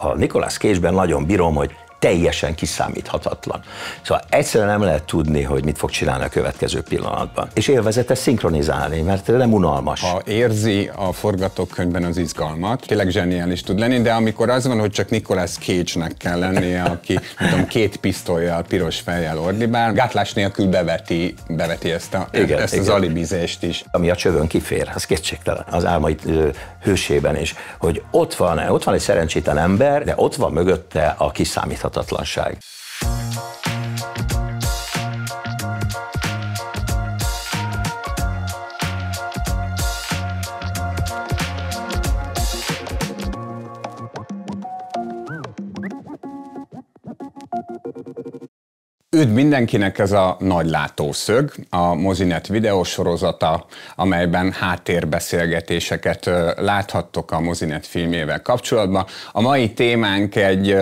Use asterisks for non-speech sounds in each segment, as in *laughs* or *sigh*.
A Nikolász cage nagyon bírom, hogy teljesen kiszámíthatatlan. Szóval egyszerűen nem lehet tudni, hogy mit fog csinálni a következő pillanatban. És élvezetes szinkronizálni, mert nem unalmas. Ha érzi a forgatókönyvben az izgalmat, tényleg zseniális tud lenni, de amikor az van, hogy csak Nikolász Cage-nek kell lennie, aki nem tudom, két pisztolyjal, piros fejjel ordibál, gátlás nélkül beveti, beveti ezt, a, igen, ezt igen. az alibizést is. Ami a csövön kifér, az kétségtelen. Az álmait hősében is, hogy ott van, ott van egy szerencsétlen ember, de ott van mögötte a kiszámíthatatlan láthatatlanság. Üdv mindenkinek ez a Nagy Látószög, a Mozinet videósorozata, amelyben háttérbeszélgetéseket láthattok a Mozinet filmével kapcsolatban. A mai témánk egy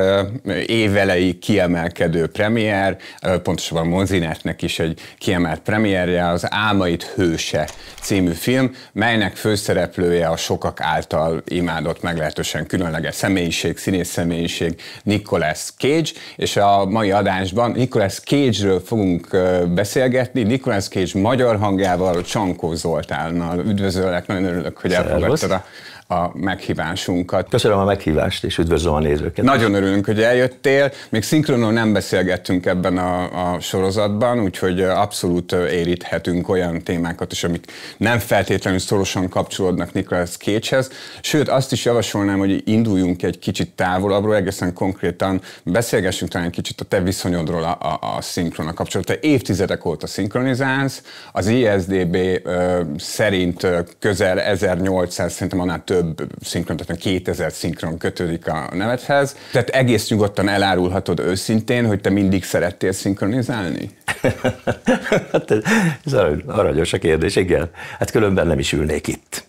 évelei kiemelkedő premier, pontosabban Mozinetnek is egy kiemelt premierje, az Álmait hőse című film, melynek főszereplője a sokak által imádott, meglehetősen különleges személyiség, színész személyiség Nicolas Cage, és a mai adásban Nicolas Nicolas Cage-ről fogunk beszélgetni, Nicolas Cage magyar hangjával, Csankó Zoltánnal. Üdvözöllek, nagyon örülök, hogy elfogadtad a, a meghívásunkat. Köszönöm a meghívást, és üdvözlöm a nézőket. Nagyon örülünk, hogy eljöttél. Még szinkronon nem beszélgettünk ebben a, a sorozatban, úgyhogy abszolút éríthetünk olyan témákat is, amik nem feltétlenül szorosan kapcsolódnak Nicolas Cage-hez. Sőt, azt is javasolnám, hogy induljunk egy kicsit távolabbról, egészen konkrétan beszélgessünk talán egy kicsit a te viszonyodról a, a, a a kapcsolata. Évtizedek óta szinkronizálsz, az ISDB ö, szerint közel 1800, szerintem annál több szinkron, tehát 2000 szinkron kötődik a nevedhez. Tehát egész nyugodtan elárulhatod őszintén, hogy te mindig szerettél szinkronizálni? *laughs* hát ez aranyos a kérdés, igen. Hát különben nem is ülnék itt.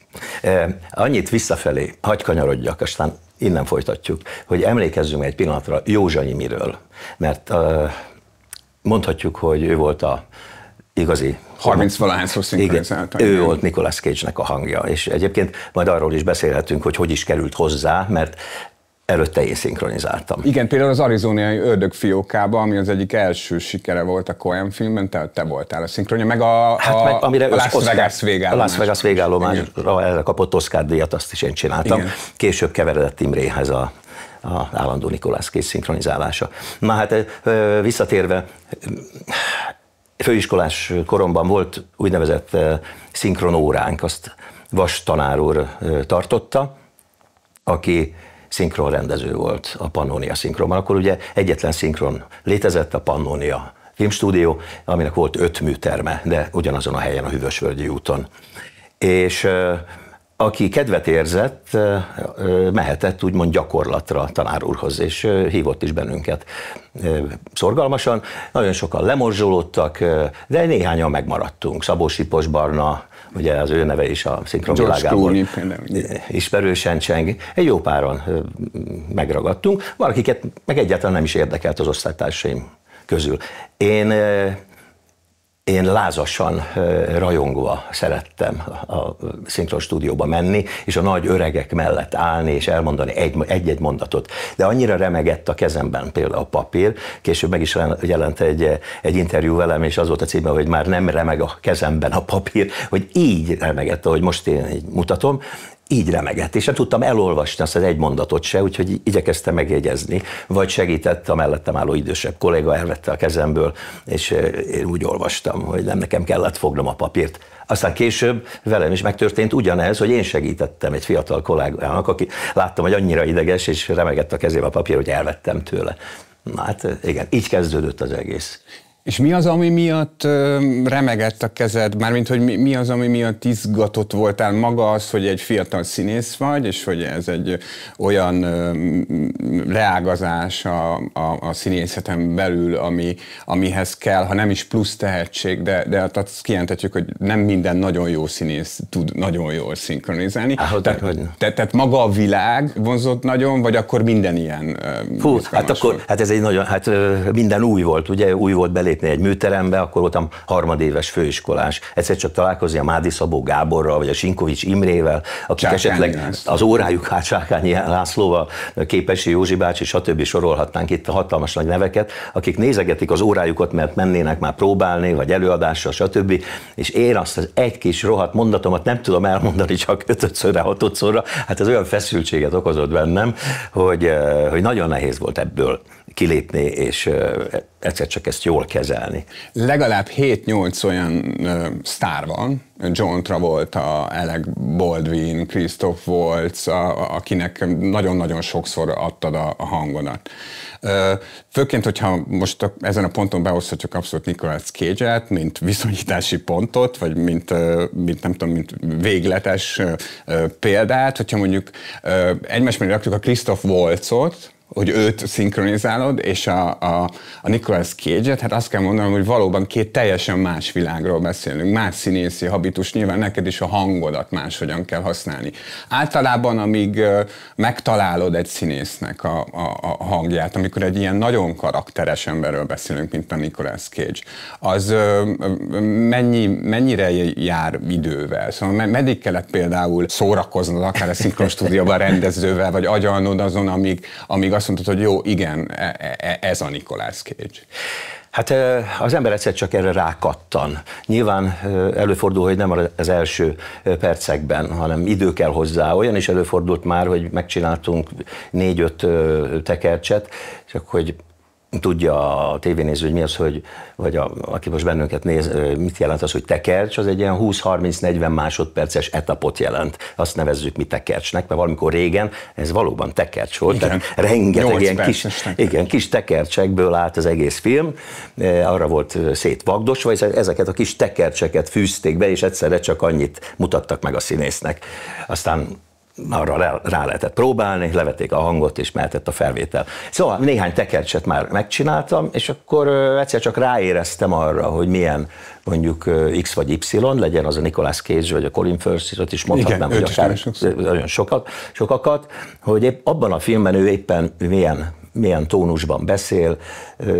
Annyit visszafelé, hagyj kanyarodjak, aztán innen folytatjuk, hogy emlékezzünk egy pillanatra Józsanyimiről, mert mondhatjuk, hogy ő volt a igazi 30 valahányszor Igen, Ő volt Nicolas Cage-nek a hangja, és egyébként majd arról is beszélhetünk, hogy hogy is került hozzá, mert előtte én szinkronizáltam. Igen, például az arizonai ördögfiókába, ami az egyik első sikere volt a Coen filmben, te, te voltál a szinkronja, meg a, a, hát meg, amire a Las Vegas végállomás. A Las Vegas végállomásra erre kapott Oscar díjat, azt is én csináltam. Igen. Később keveredett Imréhez a a állandó Nikolász kész szinkronizálása. Na hát visszatérve, főiskolás koromban volt úgynevezett szinkronóránk, azt Vas tanár úr tartotta, aki szinkron rendező volt a Pannonia szinkronban. Akkor ugye egyetlen szinkron létezett, a Pannonia filmstúdió, aminek volt öt műterme, de ugyanazon a helyen, a Hüvösvölgyi úton. És aki kedvet érzett, mehetett úgymond gyakorlatra tanár úrhoz, és hívott is bennünket szorgalmasan. Nagyon sokan lemorzsolódtak, de néhányan megmaradtunk. Szabó Sipos Barna, ugye az ő neve is a szinkronvilágából ismerősen cseng. Egy jó páron megragadtunk, valakiket meg egyáltalán nem is érdekelt az osztálytársaim közül. Én én lázasan rajongva szerettem a szinkron stúdióba menni, és a nagy öregek mellett állni, és elmondani egy-egy mondatot. De annyira remegett a kezemben például a papír, később meg is jelent egy, egy interjú velem, és az volt a címe, hogy már nem remeg a kezemben a papír, hogy így remegett, ahogy most én így mutatom, így remegett, és nem tudtam elolvasni azt az egy mondatot se, úgyhogy igyekeztem megjegyezni, vagy segített a mellettem álló idősebb kolléga, elvette a kezemből, és én úgy olvastam, hogy nem nekem kellett fognom a papírt. Aztán később velem is megtörtént ugyanez, hogy én segítettem egy fiatal kollégának, aki láttam, hogy annyira ideges, és remegett a kezébe a papír, hogy elvettem tőle. Na hát igen, így kezdődött az egész. És mi az, ami miatt remegett a kezed? Mármint, hogy mi, az, ami miatt izgatott voltál maga az, hogy egy fiatal színész vagy, és hogy ez egy olyan leágazás a, a, a színészeten belül, ami, amihez kell, ha nem is plusz tehetség, de, de hát azt kijelenthetjük, hogy nem minden nagyon jó színész tud nagyon jól szinkronizálni. Tehát te, te, tehát maga a világ vonzott nagyon, vagy akkor minden ilyen Hú, hát akkor, hát ez egy nagyon, hát minden új volt, ugye új volt belépni lépni egy műterembe, akkor voltam harmadéves főiskolás. Egyszer csak találkozni a Mádi Szabó Gáborral, vagy a Sinkovics Imrével, akik Csákányi esetleg László. az órájuk hát Csákányi Lászlóval, Képesi Józsi bácsi, stb. sorolhatnánk itt a hatalmas nagy neveket, akik nézegetik az órájukat, mert mennének már próbálni, vagy előadásra, stb. És én azt az egy kis rohadt mondatomat nem tudom elmondani csak ötödszörre, hatodszorra, hát ez olyan feszültséget okozott bennem, hogy, eh, hogy nagyon nehéz volt ebből kilépni, és e-, egyszer csak ezt jól kezelni. Legalább 7-8 olyan ö, sztár van, John Travolta, Alec Baldwin, Christoph Waltz, a, akinek nagyon-nagyon sokszor adtad a, a Ö, főként, hogyha most a, ezen a ponton behozhatjuk abszolút Nicolas cage mint viszonyítási pontot, vagy mint, ö, mint nem tudom, mint végletes ö, példát, hogyha mondjuk egymás mellé rakjuk a Christoph Waltzot, hogy őt szinkronizálod, és a, a, a Nicolas Cage-et, hát azt kell mondanom, hogy valóban két teljesen más világról beszélünk, más színészi habitus, nyilván neked is a hangodat máshogyan kell használni. Általában, amíg megtalálod egy színésznek a, a, a hangját, amikor egy ilyen nagyon karakteres emberről beszélünk, mint a Nicolas Cage, az mennyi, mennyire jár idővel? Szóval meddig kellett például szórakoznod, akár a szinkron stúdióban rendezővel, vagy agyalnod azon, amíg, amíg azt mondtad, hogy jó, igen, e- e- e- ez a Nicolas Cage. Hát az ember egyszer csak erre rákattan. Nyilván előfordul, hogy nem az első percekben, hanem idő kell hozzá. Olyan is előfordult már, hogy megcsináltunk négy-öt tekercset, csak hogy tudja a tévénéző, hogy mi az, hogy, vagy a, aki most bennünket néz, mit jelent az, hogy tekercs, az egy ilyen 20-30-40 másodperces etapot jelent. Azt nevezzük mi tekercsnek, mert valamikor régen ez valóban tekercs volt, igen. tehát rengeteg ilyen kis, tekercs. igen, kis tekercsekből állt az egész film, arra volt szétvagdosva, és ezeket a kis tekercseket fűzték be, és egyszerre csak annyit mutattak meg a színésznek. Aztán arra rá lehetett próbálni, levették a hangot, és mehetett a felvétel. Szóval néhány tekercset már megcsináltam, és akkor egyszer csak ráéreztem arra, hogy milyen mondjuk X vagy Y, legyen az a Nicolas Cage vagy a Colin Firth, is mondhatnám, hogy akár nagyon sokat, sokakat, hogy épp abban a filmben ő éppen milyen milyen tónusban beszél.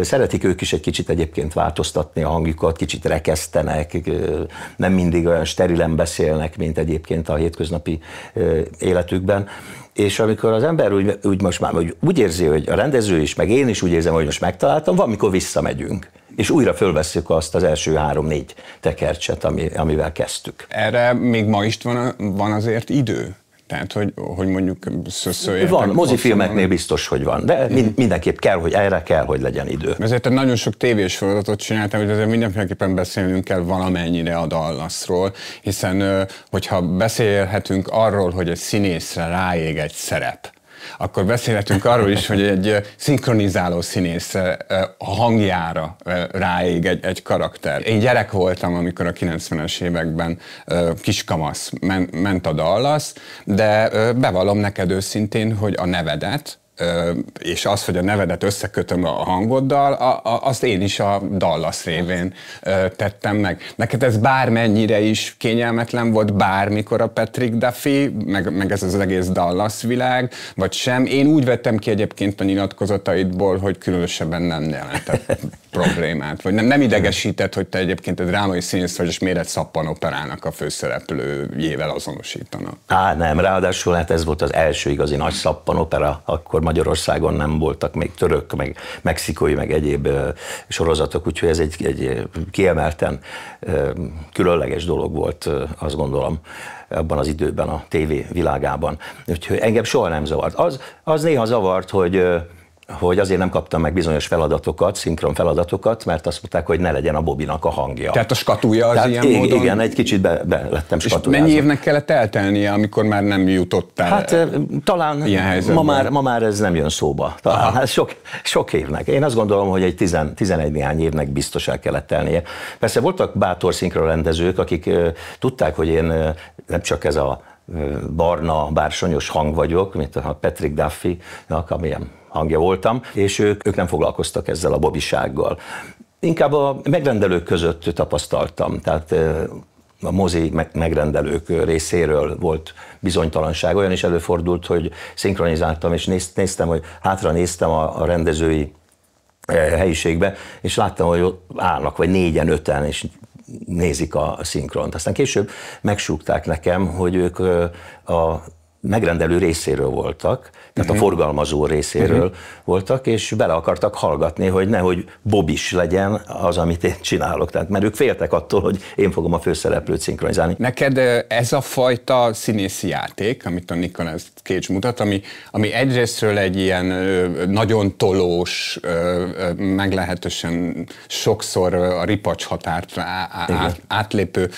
Szeretik ők is egy kicsit egyébként változtatni a hangjukat, kicsit rekesztenek, nem mindig olyan sterilen beszélnek, mint egyébként a hétköznapi életükben. És amikor az ember úgy, úgy most már úgy, úgy érzi, hogy a rendező is, meg én is úgy érzem, hogy most megtaláltam, van, amikor visszamegyünk és újra fölveszük azt az első három-négy tekercset, ami, amivel kezdtük. Erre még ma is van, van azért idő? Tehát, hogy, hogy mondjuk szöszöljetek? Van, mozifilmeknél biztos, hogy van, de mm. mindenképp kell, hogy erre kell, hogy legyen idő. Ezért nagyon sok tévés feladatot csináltam, hogy azért mindenféleképpen beszélnünk kell valamennyire a Dallasról, hiszen hogyha beszélhetünk arról, hogy egy színészre ráég egy szerep, akkor beszélhetünk arról is, hogy egy szinkronizáló színész a hangjára ráég egy, egy karakter. Én gyerek voltam, amikor a 90-es években kiskamasz ment a Dallas, de bevallom neked őszintén, hogy a nevedet, és az, hogy a nevedet összekötöm a hangoddal, a, a, azt én is a Dallas révén tettem meg. Neked ez bármennyire is kényelmetlen volt bármikor a Patrick Duffy, meg, meg ez az egész Dallas világ, vagy sem. Én úgy vettem ki egyébként a nyilatkozataidból, hogy különösebben nem jelentett *laughs* problémát, vagy nem, nem idegesített, hogy te egyébként egy drámai színész vagy, és miért egy szappan operának a főszereplőjével azonosítanak. Á, nem, ráadásul hát ez volt az első igazi nagy szappan opera, akkor Magyarországon nem voltak még török, meg mexikói, meg egyéb sorozatok, úgyhogy ez egy, egy kiemelten különleges dolog volt, azt gondolom abban az időben a tévé világában. Úgyhogy engem soha nem zavart. Az, az néha zavart, hogy hogy azért nem kaptam meg bizonyos feladatokat, szinkron feladatokat, mert azt mondták, hogy ne legyen a Bobinak a hangja. Tehát a skatúja az Tehát ilyen módon? Igen, egy kicsit be, be lettem skatújázva. mennyi évnek kellett eltelnie, amikor már nem jutottál? Hát talán ma már, ma már ez nem jön szóba. Talán hát sok, sok évnek. Én azt gondolom, hogy egy 11 néhány évnek biztos el kellett telnie. Persze voltak bátor szinkronrendezők, akik tudták, hogy én nem csak ez a barna, bársonyos hang vagyok, mint a Patrick Duffy, amilyen hangja voltam, és ők, ők nem foglalkoztak ezzel a bobisággal. Inkább a megrendelők között tapasztaltam, tehát a mozi megrendelők részéről volt bizonytalanság. Olyan is előfordult, hogy szinkronizáltam, és néztem, hogy hátra néztem a, rendezői helyiségbe, és láttam, hogy ott állnak, vagy négyen, öten, és nézik a szinkront. Aztán később megsúgták nekem, hogy ők a megrendelő részéről voltak, tehát uh-huh. a mhm. forgalmazó részéről uh-huh. voltak, és bele akartak hallgatni, hogy nehogy Bob is legyen az, amit én csinálok. Tehát, mert ők féltek attól, hogy én fogom a főszereplőt szinkronizálni. Neked ez a fajta színészi játék, amit a Nicolas Cage mutat, ami, ami egyrésztről egy ilyen nagyon tolós, meglehetősen sokszor a ripacs határt á, átlépő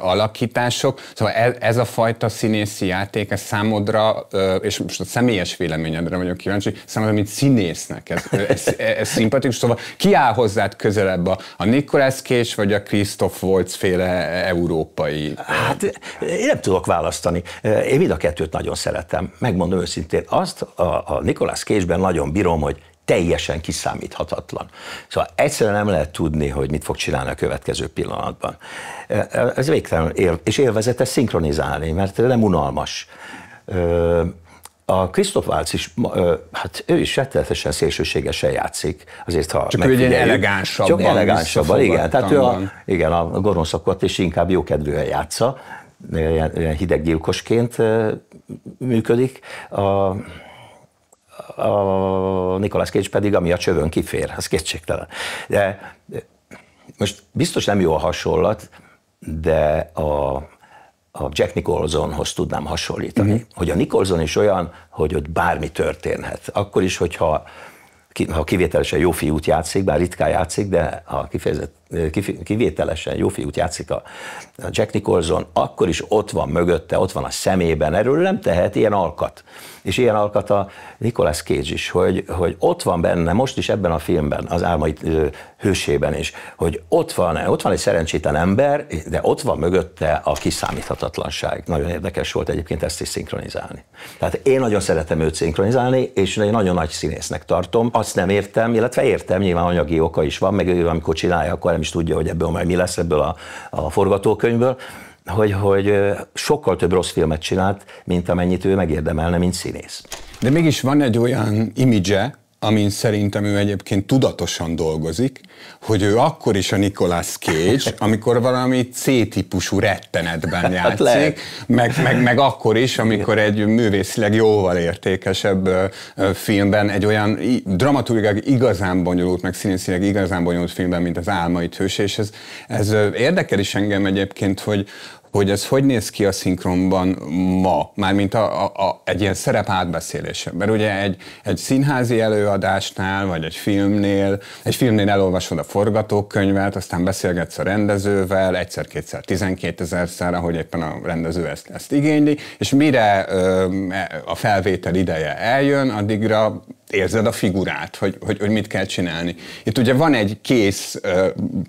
alakítások. Szóval ez, ez a fajta színészi játék, ez szám számodra, és most a személyes véleményedre vagyok kíváncsi, számodra, mint színésznek ez, ez, ez, ez szimpatikus, szóval ki áll hozzád közelebb a, a Nicolas Kés, vagy a Christoph Waltz féle európai? Hát én nem tudok választani. Én mind a kettőt nagyon szeretem. Megmondom őszintén, azt a, a Nicolas Késben nagyon bírom, hogy teljesen kiszámíthatatlan. Szóval egyszerűen nem lehet tudni, hogy mit fog csinálni a következő pillanatban. Ez végtelenül él, és élvezetes szinkronizálni, mert nem unalmas. A Krisztof Válc is, hát ő is rettenetesen szélsőségesen játszik, azért ha Csak ő egy elegánsabb. Csak elegánsabb, igen. Tehát ő a, igen, a goronszakat is inkább jókedvűen játsza, ilyen hideggyilkosként működik. A, a Nikolász Kécs pedig, ami a csövön kifér, az kétségtelen. De most biztos nem jó a hasonlat, de a a Jack Nicholsonhoz tudnám hasonlítani. Uh-huh. Hogy a Nicholson is olyan, hogy ott bármi történhet. Akkor is, hogyha ha kivételesen jó fiút játszik, bár ritkán játszik, de ha kifejezett kivételesen jó fiút játszik a Jack Nicholson, akkor is ott van mögötte, ott van a szemében, erről nem tehet ilyen alkat. És ilyen alkat a Nicolas Cage is, hogy, hogy ott van benne, most is ebben a filmben, az álmai hősében is, hogy ott van, ott van egy szerencsétlen ember, de ott van mögötte a kiszámíthatatlanság. Nagyon érdekes volt egyébként ezt is szinkronizálni. Tehát én nagyon szeretem őt szinkronizálni, és egy nagyon nagy színésznek tartom. Azt nem értem, illetve értem, nyilván anyagi oka is van, meg ő amikor csinálja, akkor is tudja, hogy ebből már mi lesz ebből a, a forgatókönyvből, hogy, hogy sokkal több rossz filmet csinált, mint amennyit ő megérdemelne, mint színész. De mégis van egy olyan imidzse, amin szerintem ő egyébként tudatosan dolgozik, hogy ő akkor is a Nicolas Cage, *laughs* amikor valami C-típusú rettenetben hát játszik, meg, meg, meg akkor is, amikor egy művészileg jóval értékesebb filmben, egy olyan dramaturgilag igazán bonyolult, meg színészileg igazán bonyolult filmben, mint az Álmait hős, és ez, ez érdekel is engem egyébként, hogy, hogy ez hogy néz ki a szinkronban ma, mármint a, a, a, egy ilyen szerep átbeszélése, Mert ugye egy, egy színházi előadásnál, vagy egy filmnél, egy filmnél elolvasod a forgatókönyvet, aztán beszélgetsz a rendezővel, egyszer-kétszer, tizenkétezerszer, ahogy éppen a rendező ezt, ezt igényli, és mire ö, e, a felvétel ideje eljön, addigra érzed a figurát, hogy, hogy, hogy mit kell csinálni. Itt ugye van egy kész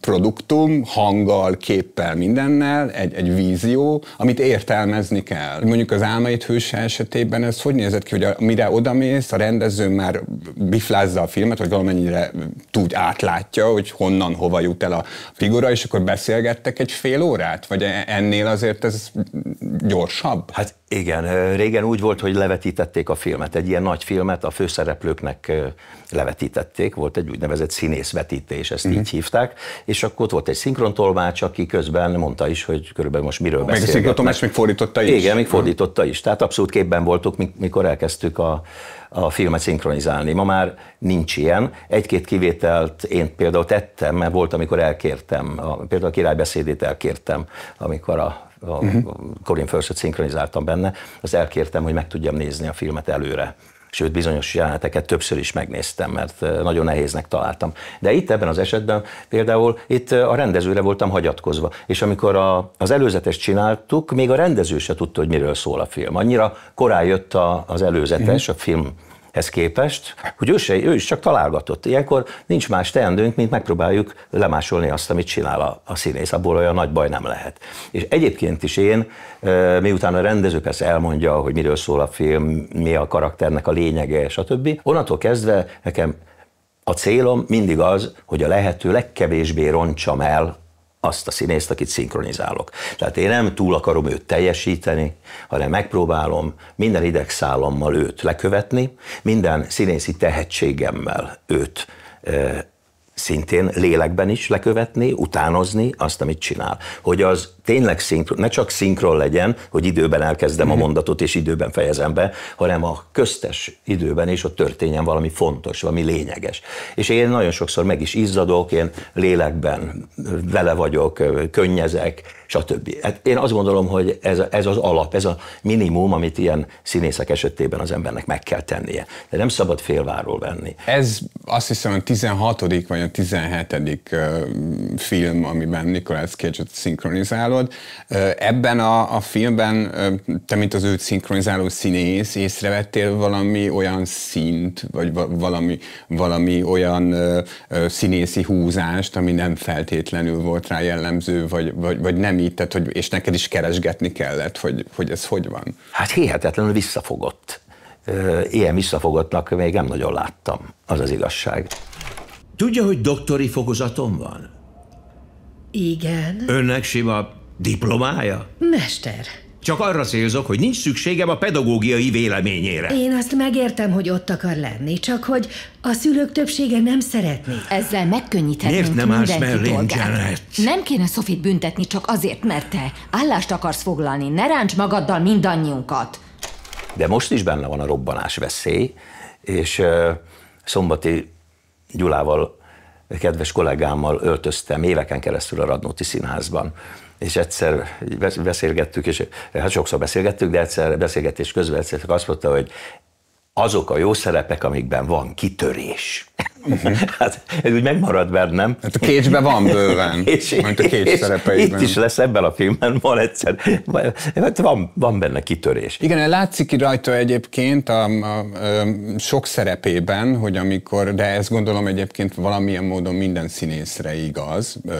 produktum, hanggal, képpel, mindennel, egy, egy vízió, amit értelmezni kell. Mondjuk az álmait hőse esetében ez hogy nézett ki, hogy a, mire odamész, a rendező már biflázza a filmet, vagy valamennyire tud átlátja, hogy honnan, hova jut el a figura, és akkor beszélgettek egy fél órát? Vagy e, ennél azért ez gyorsabb? Hát igen, régen úgy volt, hogy levetítették a filmet. Egy ilyen nagy filmet a főszereplőknek levetítették, volt egy úgynevezett színészvetítés, ezt uh-huh. így mhm. hívták, és akkor ott volt egy szinkrontolmács, aki közben mondta is, hogy körülbelül most miről beszélgetnek. Meg a szinkrontolmács még fordította is. Igen, még mhm. fordította is. Tehát abszolút képben voltuk, mikor elkezdtük a, a filmet szinkronizálni. Ma már nincs ilyen. Egy-két kivételt én például tettem, mert volt, amikor elkértem, a, például a királybeszédét elkértem, amikor a a uh-huh. Colin firth öt szinkronizáltam benne, az elkértem, hogy meg tudjam nézni a filmet előre sőt bizonyos jeleneteket többször is megnéztem, mert eh, nagyon nehéznek találtam. De itt ebben az esetben például itt eh, a rendezőre voltam hagyatkozva, és amikor a, az előzetes csináltuk, még a rendező se tudta, hogy miről szól a film. Annyira korán jött a, az előzetes, mhm. a film ez képest, hogy ő, se, ő is csak találgatott. Ilyenkor nincs más teendőnk, mint megpróbáljuk lemásolni azt, amit csinál a, a színész. Abból olyan nagy baj nem lehet. És egyébként is én, miután a rendező persze elmondja, hogy miről szól a film, mi a karakternek a lényege, stb. Onnantól kezdve nekem a célom mindig az, hogy a lehető legkevésbé roncsam el azt a színészt, akit szinkronizálok. Tehát én nem túl akarom őt teljesíteni, hanem megpróbálom minden idegszállammal őt lekövetni, minden színészi tehetségemmel őt e, szintén lélekben is lekövetni, utánozni azt, amit csinál. Hogy az tényleg szinkron, ne csak szinkron legyen, hogy időben elkezdem a mhm. mondatot és időben fejezem be, hanem a köztes időben és ott történjen valami fontos, valami lényeges. És én nagyon sokszor meg is izzadok, én lélekben vele vagyok, könnyezek, stb. Hát én azt gondolom, hogy ez, ez az alap, ez a minimum, amit ilyen színészek esetében az embernek meg kell tennie. De nem szabad félváról venni. Ez azt hiszem a 16. vagy a 17. film, amiben Nicolas Cage-ot szinkronizálok, gondolod. Ebben a, a filmben te, mint az őt szinkronizáló színész, észrevettél valami olyan szint, vagy valami, valami olyan színészi húzást, ami nem feltétlenül volt rá jellemző, vagy, vagy, vagy nem így, tehát, hogy, és neked is keresgetni kellett, hogy, hogy ez hogy van? Hát hihetetlenül visszafogott. Ilyen visszafogottnak még nem nagyon láttam, az az igazság. Tudja, hogy doktori fokozatom van? Igen. Önnek sima Diplomája? Mester. Csak arra célzok, hogy nincs szükségem a pedagógiai véleményére. Én azt megértem, hogy ott akar lenni, csak hogy a szülők többsége nem szeretné. Ezzel megkönnyíthetünk Miért nem állsz mellém, Janet? Nem kéne Sofit büntetni csak azért, mert te állást akarsz foglalni. Ne ránts magaddal mindannyiunkat. De most is benne van a robbanás veszély, és uh, szombati Gyulával, kedves kollégámmal öltöztem éveken keresztül a Radnóti Színházban és egyszer beszélgettük, és hát sokszor beszélgettük, de egyszer beszélgetés közben egyszer azt mondta, hogy azok a jó szerepek, amikben van kitörés. Uh-huh. hát ez úgy megmarad bennem. Hát a kécsben van bőven, *laughs* és, mint a kécs és szerepeiben. Itt is lesz ebben a filmben, van egyszer. Hát van, van benne kitörés. Igen, látszik ki rajta egyébként a, a, a, sok szerepében, hogy amikor, de ezt gondolom egyébként valamilyen módon minden színészre igaz, ö,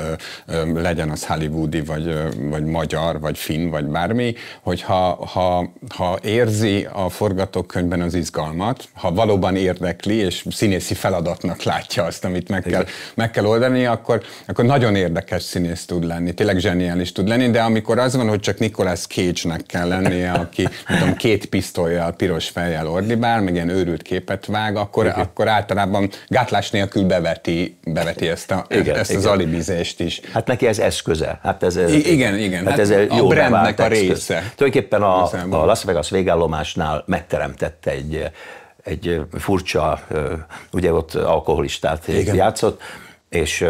ö, legyen az hollywoodi, vagy, vagy magyar, vagy finn, vagy bármi, hogy ha, ha, ha érzi a forgatókönyvben az izgalmat, ha valóban érdekli, és színészi feladatnak magának látja azt, amit meg, kell, meg kell oldani, akkor, akkor nagyon érdekes színész tud lenni, tényleg zseniális tud lenni, de amikor az van, hogy csak Nicolas Cage-nek kell lennie, aki tudom, két pisztolyjal, piros fejjel ordibál, meg ilyen őrült képet vág, akkor, Igen. akkor általában gátlás nélkül beveti, beveti ezt, a, igen, ezt igen. az alibizést is. Hát neki ez eszköze. Hát ez, ez igen, igen. Hát, hát ez a jó brandnek a része. Tulajdonképpen a, a Las Vegas végállomásnál megteremtette egy egy furcsa, ugye ott alkoholistát Igen. játszott, és,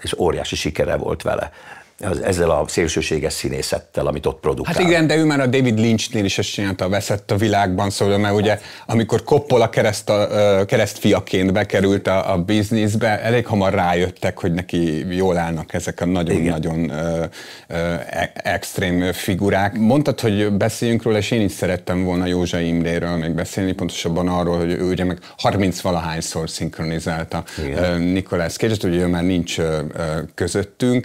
és óriási sikere volt vele az, ezzel a szélsőséges színészettel, amit ott produkál. Hát igen, de ő már a David Lynchnél is ezt csinálta, veszett a világban, szóval, mert ugye amikor Coppola kereszt a, keresztfiaként bekerült a, a bizniszbe, elég hamar rájöttek, hogy neki jól állnak ezek a nagyon-nagyon nagyon, e, extrém figurák. Mondtad, hogy beszéljünk róla, és én is szerettem volna Józsa Imréről még beszélni, pontosabban arról, hogy ő ugye meg 30-valahányszor szinkronizálta Nikolász Kérdést, ugye ő már nincs közöttünk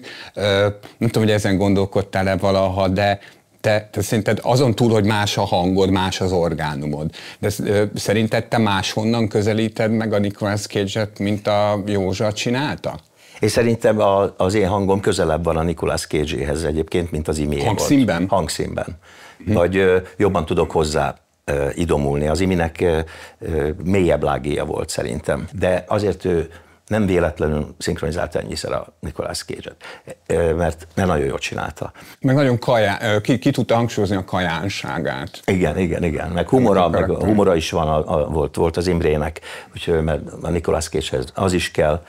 nem tudom, hogy ezen gondolkodtál-e valaha, de te, te szerinted azon túl, hogy más a hangod, más az orgánumod, de ö, szerinted te máshonnan közelíted meg a Nicolas cage mint a Józsa csinálta? És szerintem a, az én hangom közelebb van a Nicolas cage egyébként, mint az imié Hangszínben? Volt. Hangszínben. Hm. Vagy ö, jobban tudok hozzá ö, idomulni. Az iminek ö, ö, mélyebb lágéja volt szerintem. De azért ő nem véletlenül szinkronizálta ennyiszer a Nicolas cage mert, mert nagyon jól csinálta. Meg nagyon kajá, ki, ki tudta hangsúlyozni a kajánságát. Igen, igen, igen, meg humora, a meg a humora is van, a, a, volt, volt az Imrének, úgyhogy mert a Nicolas cage az is kell.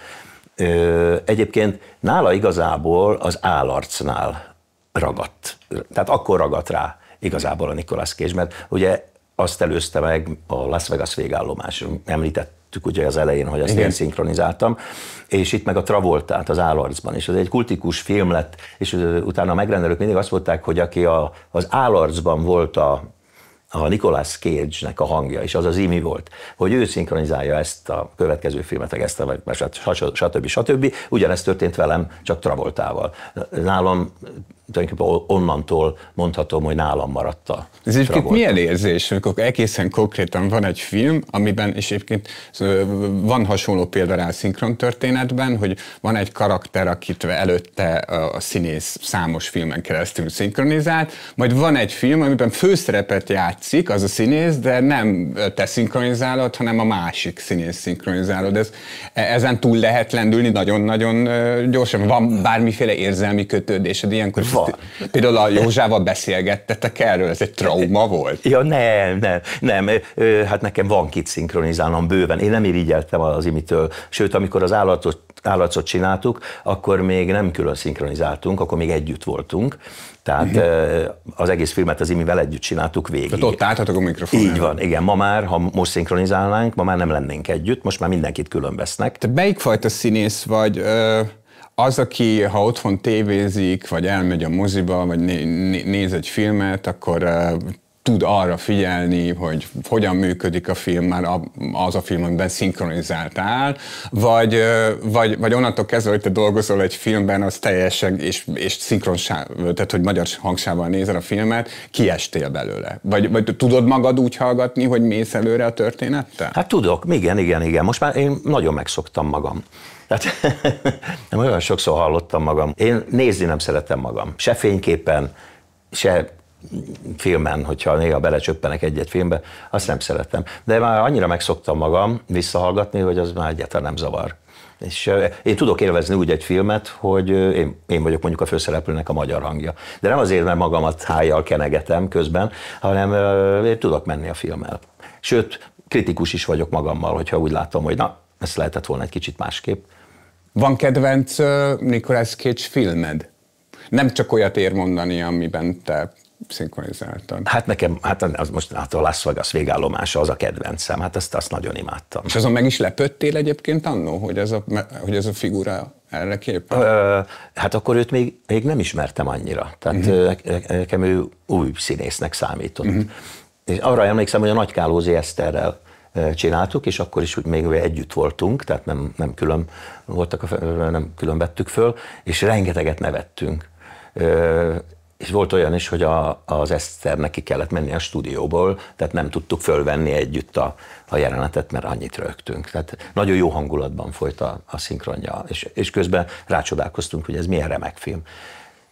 Egyébként nála igazából az állarcnál ragadt. Tehát akkor ragadt rá igazából a Nicolas Cage, mert ugye azt előzte meg a Las Vegas végállomás, említett említettük ugye az elején, hogy ezt Igen. én szinkronizáltam, és itt meg a Travoltát az állarcban, is. ez egy kultikus film lett, és utána a megrendelők mindig azt mondták, hogy aki a, az állarcban volt a a Nicolas Cage-nek a hangja, és az az imi volt, hogy ő szinkronizálja ezt a következő filmet, ezt a, stb. stb. stb. Ugyanezt történt velem, csak Travoltával. Nálam tulajdonképpen onnantól mondhatom, hogy nálam maradt a Ez egyébként tragolt. milyen érzés, amikor egészen konkrétan van egy film, amiben, és egyébként van hasonló példa rá a történetben, hogy van egy karakter, akit előtte a színész számos filmen keresztül szinkronizált, majd van egy film, amiben főszerepet játszik az a színész, de nem te szinkronizálod, hanem a másik színész szinkronizálod. Ez, e, ezen túl lehet lendülni nagyon-nagyon gyorsan. Van bármiféle érzelmi kötődésed ilyenkor? Van trauma. Szóval, Ezt, például a Józsával beszélgettetek erről, ez egy trauma volt? Ja, nem, nem, nem. Hát nekem van kit szinkronizálnom bőven. Én nem irigyeltem az imitől. Sőt, amikor az állatot, állatot csináltuk, akkor még nem külön szinkronizáltunk, akkor még együtt voltunk. Tehát mhm. az egész filmet az Imivel együtt csináltuk végig. Tehát ott álltatok a mikrofon. Így van, igen. Ma már, ha most szinkronizálnánk, ma már nem lennénk együtt, most már mindenkit külön vesznek. Te melyik fajta színész vagy? Ö- az, aki ha otthon tévézik, vagy elmegy a moziba, vagy né- né- néz egy filmet, akkor uh, tud arra figyelni, hogy hogyan működik a film, már az a film, amiben szinkronizáltál, vagy, vagy, vagy onnantól kezdve, hogy te dolgozol egy filmben, az teljesen, és, és szinkronság, tehát hogy magyar hangsával nézel a filmet, kiestél belőle. Vagy, vagy tudod magad úgy hallgatni, hogy mész előre a történettel? Hát tudok, igen, igen, igen. Most már én nagyon megszoktam magam. Tehát *laughs* nem olyan sokszor hallottam magam. Én nézni nem szeretem magam. Se fényképen, se filmen, hogyha néha belecsöppenek egy-egy filmbe, azt nem szeretem. De már annyira megszoktam magam visszahallgatni, hogy az már egyáltalán nem zavar. És én tudok élvezni úgy egy filmet, hogy én, én vagyok mondjuk a főszereplőnek a magyar hangja. De nem azért, mert magamat hájjal kenegetem közben, hanem én tudok menni a filmmel. Sőt, kritikus is vagyok magammal, hogyha úgy látom, hogy na, ezt lehetett volna egy kicsit másképp. Van kedvenc uh, Nicolas Cage filmed? Nem csak olyat ér mondani, amiben te szinkronizáltad. Hát nekem, hát az most hát a Las Vegas végállomása az a kedvencem, hát ezt azt nagyon imádtam. És azon meg is lepődtél egyébként annó, hogy ez a, hogy ez a figura erre képes? Hát akkor őt még, még nem ismertem annyira. Tehát uh-huh. nekem ő új színésznek számított. Uh-huh. És arra emlékszem, hogy a Kálózi Eszterrel csináltuk, és akkor is úgy még együtt voltunk, tehát nem, nem, külön, voltak a, nem külön vettük föl, és rengeteget nevettünk. És volt olyan is, hogy a, az Eszter neki kellett menni a stúdióból, tehát nem tudtuk fölvenni együtt a, a jelenetet, mert annyit rögtünk. Tehát nagyon jó hangulatban folyt a, a szinkronja, és, és közben rácsodálkoztunk, hogy ez milyen remek film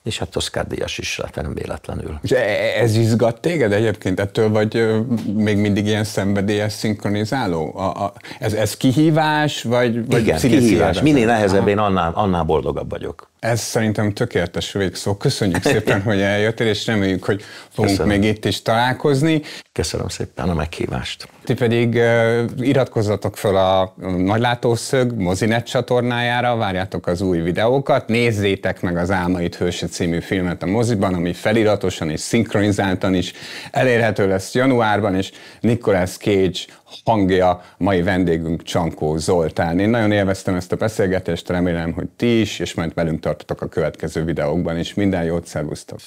és hát Oscar Díjas is, lett, nem véletlenül. És e, e, ez izgat téged egyébként ettől, vagy még mindig ilyen szenvedélyes szinkronizáló? A, a, ez, ez kihívás, vagy, vagy Igen, kihívás. Minél nehezebb, én annál, annál boldogabb vagyok. Ez szerintem tökéletes végszó. Köszönjük szépen, *laughs* hogy eljöttél, és reméljük, hogy fogunk Köszönöm. még itt is találkozni. Köszönöm szépen a meghívást. Ti pedig uh, iratkozzatok fel a Nagylátószög mozinet csatornájára, várjátok az új videókat, nézzétek meg az Álmait Hőse című filmet a moziban, ami feliratosan és szinkronizáltan is elérhető lesz januárban, és Nicolas Cage hangja mai vendégünk Csankó Zoltán. Én nagyon élveztem ezt a beszélgetést, remélem, hogy ti is, és majd velünk tartotok a következő videókban is. Minden jót, szervusztok!